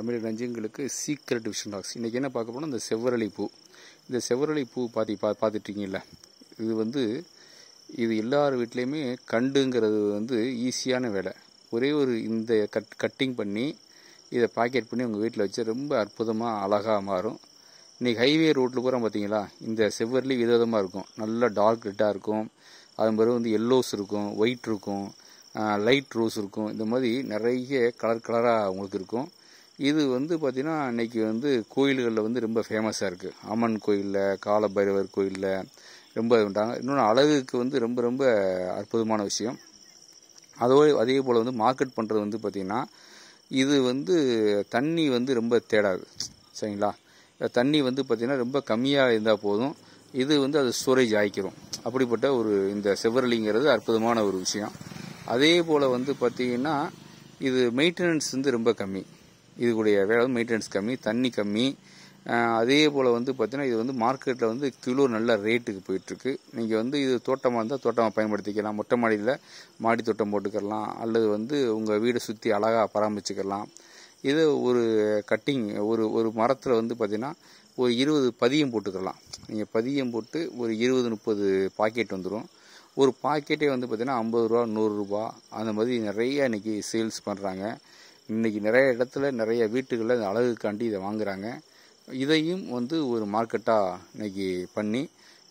தமிழ் நஞ்சங்களுக்கு secret vision box இன்றைக்கி என்ன பார்க்க போனால் இந்த செவ்வரளி பூ இந்த செவ்வரளி பூ பார்த்தி பா பார்த்துட்ருக்கீங்கள இது வந்து இது எல்லார் வீட்லேயுமே கண்டுங்கிறது வந்து ஈஸியான வேலை ஒரே ஒரு இந்த கட் கட்டிங் பண்ணி இதை பாக்கெட் பண்ணி உங்கள் வீட்டில் வச்சு ரொம்ப அற்புதமாக அழகாக மாறும் இன்றைக்கி ஹைவே ரோட்டில் பூரா பார்த்தீங்களா இந்த செவ்வரளி விதவிதமாக இருக்கும் நல்லா டார்க் ரெட்டாக இருக்கும் அது மாதிரி வந்து எல்லோஸ் இருக்கும் ஒயிட் இருக்கும் லைட் ரோஸ் இருக்கும் இந்த மாதிரி நிறைய கலர் கலராக உங்களுக்கு இருக்கும் இது வந்து பார்த்திங்கன்னா இன்றைக்கி வந்து கோயில்களில் வந்து ரொம்ப ஃபேமஸாக இருக்குது அம்மன் கோயிலில் காலபைரவர் கோயிலில் ரொம்ப பண்ணுறாங்க இன்னொன்று அழகுக்கு வந்து ரொம்ப ரொம்ப அற்புதமான விஷயம் அதோடு அதே போல் வந்து மார்க்கெட் பண்ணுறது வந்து பார்த்திங்கன்னா இது வந்து தண்ணி வந்து ரொம்ப தேடாது சரிங்களா தண்ணி வந்து பார்த்திங்கன்னா ரொம்ப கம்மியாக இருந்தால் போதும் இது வந்து அது ஸ்டோரேஜ் ஆகிக்கிறோம் அப்படிப்பட்ட ஒரு இந்த செவ்வரலிங்கிறது அற்புதமான ஒரு விஷயம் அதே போல் வந்து பார்த்திங்கன்னா இது மெயின்டெனன்ஸ் வந்து ரொம்ப கம்மி இதுக்குடைய வேலை வந்து மெயின்டெனன்ஸ் கம்மி தண்ணி கம்மி அதே போல் வந்து பார்த்தீங்கன்னா இது வந்து மார்க்கெட்டில் வந்து கிலோ நல்ல ரேட்டுக்கு போயிட்டுருக்கு நீங்கள் வந்து இது தோட்டமாக இருந்தால் தோட்டமாக பயன்படுத்திக்கலாம் மொட்டை மாடியில் மாடி தோட்டம் போட்டுக்கலாம் அல்லது வந்து உங்கள் வீடை சுற்றி அழகாக பராமரிச்சுக்கலாம் இது ஒரு கட்டிங் ஒரு ஒரு மரத்தில் வந்து பார்த்திங்கன்னா ஒரு இருபது பதியம் போட்டுக்கலாம் நீங்கள் பதியம் போட்டு ஒரு இருபது முப்பது பாக்கெட் வந்துடும் ஒரு பாக்கெட்டே வந்து பார்த்திங்கன்னா ஐம்பது ரூபா நூறுரூபா அந்த மாதிரி நிறையா இன்றைக்கி சேல்ஸ் பண்ணுறாங்க இன்றைக்கி நிறைய இடத்துல நிறைய வீட்டுகளில் இந்த அழகுக்காண்டி இதை வாங்குகிறாங்க இதையும் வந்து ஒரு மார்க்கெட்டாக இன்றைக்கி பண்ணி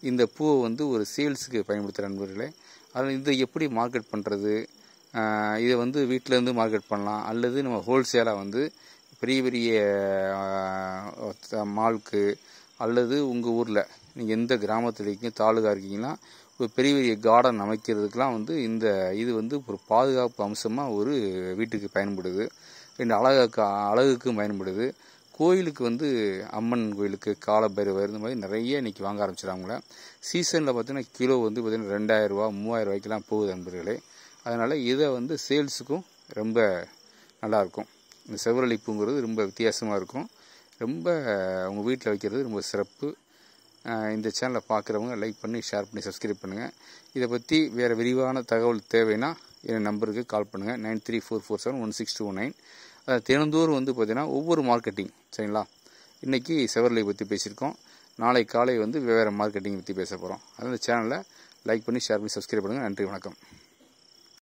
இந்த பூவை வந்து ஒரு சேல்ஸுக்கு பயன்படுத்துகிற நண்பர்களே அதில் இதை எப்படி மார்க்கெட் பண்ணுறது இதை வந்து வீட்டிலேருந்து மார்க்கெட் பண்ணலாம் அல்லது நம்ம ஹோல்சேலாக வந்து பெரிய பெரிய மால்க்கு அல்லது உங்கள் ஊரில் நீங்கள் எந்த கிராமத்தில் இருக்கீங்க தாலுகா இருக்கீங்கன்னா ஒரு பெரிய பெரிய கார்டன் அமைக்கிறதுக்கெலாம் வந்து இந்த இது வந்து ஒரு பாதுகாப்பு அம்சமாக ஒரு வீட்டுக்கு பயன்படுது ரெண்டு அழகு அழகுக்கும் பயன்படுது கோயிலுக்கு வந்து அம்மன் கோயிலுக்கு காலபைரவர் இந்த மாதிரி நிறைய இன்றைக்கி வாங்க ஆரம்பிச்சிடாங்கள சீசனில் பார்த்திங்கன்னா கிலோ வந்து பார்த்திங்கன்னா ரெண்டாயிரரூவா மூவாயிரம் ரூபாய்க்கெலாம் போகுது அன்பர்களே அதனால் இதை வந்து சேல்ஸுக்கும் ரொம்ப நல்லாயிருக்கும் இந்த செவ்வரளி ரொம்ப வித்தியாசமாக இருக்கும் ரொம்ப உங்கள் வீட்டில் வைக்கிறது ரொம்ப சிறப்பு இந்த சேனலை பார்க்குறவங்க லைக் பண்ணி ஷேர் பண்ணி சப்ஸ்கிரைப் பண்ணுங்கள் இதை பற்றி வேறு விரிவான தகவல் தேவைன்னா என் நம்பருக்கு கால் பண்ணுங்கள் nine three four four seven one six two nine அதை தினந்தோறும் வந்து பார்த்திங்கன்னா ஒவ்வொரு மார்க்கெட்டிங் சரிங்களா இன்றைக்கி செவர்லை பற்றி பேசியிருக்கோம் நாளை காலை வந்து வேறு மார்க்கெட்டிங் பற்றி பேச போகிறோம் அதனால் சேனலை லைக் பண்ணி ஷேர் பண்ணி சப்ஸ்கிரைப் பண்ணுங்கள் நன்றி வணக்கம்